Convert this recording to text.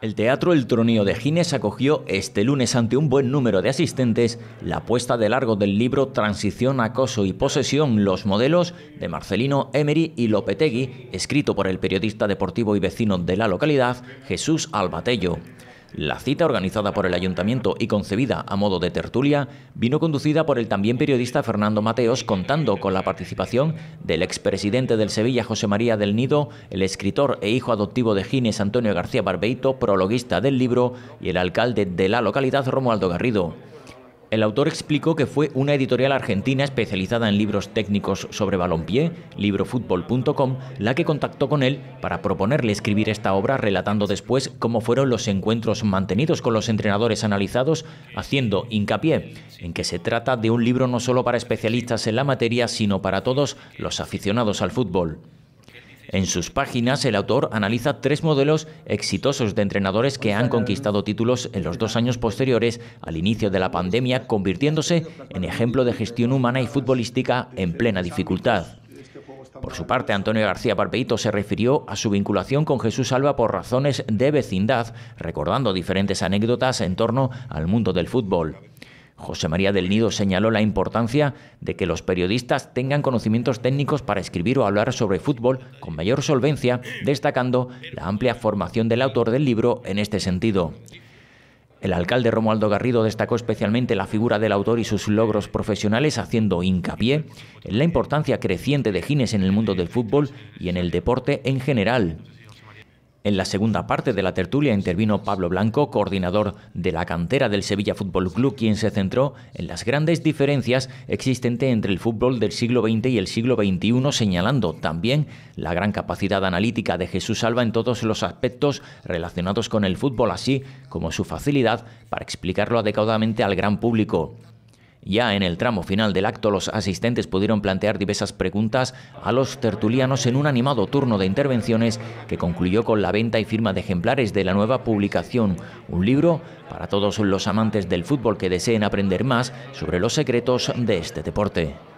El Teatro El Tronío de Gines acogió este lunes ante un buen número de asistentes la puesta de largo del libro Transición, Acoso y Posesión, los modelos de Marcelino Emery y Lopetegui, escrito por el periodista deportivo y vecino de la localidad Jesús Albatello. La cita organizada por el ayuntamiento y concebida a modo de tertulia vino conducida por el también periodista Fernando Mateos contando con la participación del expresidente del Sevilla José María del Nido, el escritor e hijo adoptivo de Gines Antonio García Barbeito, prologuista del libro, y el alcalde de la localidad Romualdo Garrido. El autor explicó que fue una editorial argentina especializada en libros técnicos sobre balompié, librofutbol.com, la que contactó con él para proponerle escribir esta obra relatando después cómo fueron los encuentros mantenidos con los entrenadores analizados, haciendo hincapié en que se trata de un libro no solo para especialistas en la materia, sino para todos los aficionados al fútbol. En sus páginas, el autor analiza tres modelos exitosos de entrenadores que han conquistado títulos en los dos años posteriores al inicio de la pandemia, convirtiéndose en ejemplo de gestión humana y futbolística en plena dificultad. Por su parte, Antonio García Barbeito se refirió a su vinculación con Jesús Alba por razones de vecindad, recordando diferentes anécdotas en torno al mundo del fútbol. José María del Nido señaló la importancia de que los periodistas tengan conocimientos técnicos para escribir o hablar sobre fútbol con mayor solvencia, destacando la amplia formación del autor del libro en este sentido. El alcalde Romualdo Garrido destacó especialmente la figura del autor y sus logros profesionales, haciendo hincapié en la importancia creciente de Gines en el mundo del fútbol y en el deporte en general. En la segunda parte de la tertulia intervino Pablo Blanco, coordinador de la cantera del Sevilla Fútbol Club, quien se centró en las grandes diferencias existentes entre el fútbol del siglo XX y el siglo XXI, señalando también la gran capacidad analítica de Jesús Alba en todos los aspectos relacionados con el fútbol, así como su facilidad para explicarlo adecuadamente al gran público. Ya en el tramo final del acto, los asistentes pudieron plantear diversas preguntas a los tertulianos en un animado turno de intervenciones que concluyó con la venta y firma de ejemplares de la nueva publicación, un libro para todos los amantes del fútbol que deseen aprender más sobre los secretos de este deporte.